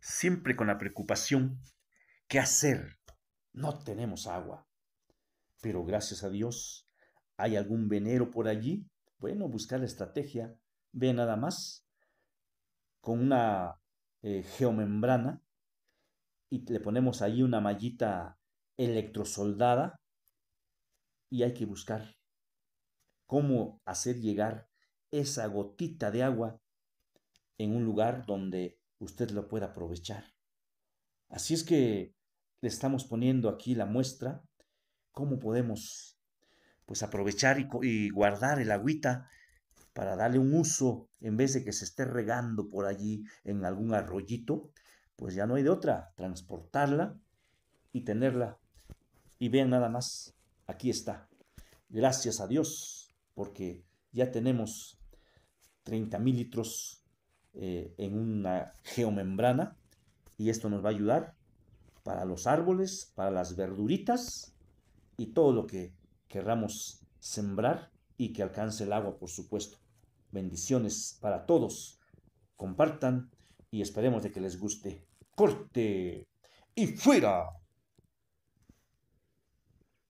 siempre con la preocupación, ¿qué hacer? No tenemos agua. Pero gracias a Dios, ¿hay algún venero por allí? Bueno, buscar la estrategia. Ve nada más con una eh, geomembrana y le ponemos allí una mallita electrosoldada y hay que buscar cómo hacer llegar esa gotita de agua en un lugar donde usted lo pueda aprovechar. Así es que le estamos poniendo aquí la muestra, cómo podemos pues aprovechar y, guardar el agüita para darle un uso en vez de que se esté regando por allí en algún arroyito, pues ya no hay de otra, transportarla y tenerla. Y vean nada más, aquí está. Gracias a Dios, porque ya tenemos 30 mil litros eh, en una geomembrana y esto nos va a ayudar para los árboles, para las verduritas y todo lo que querramos sembrar y que alcance el agua, por supuesto. Bendiciones para todos. Compartan y esperemos de que les guste. Corte y fuera.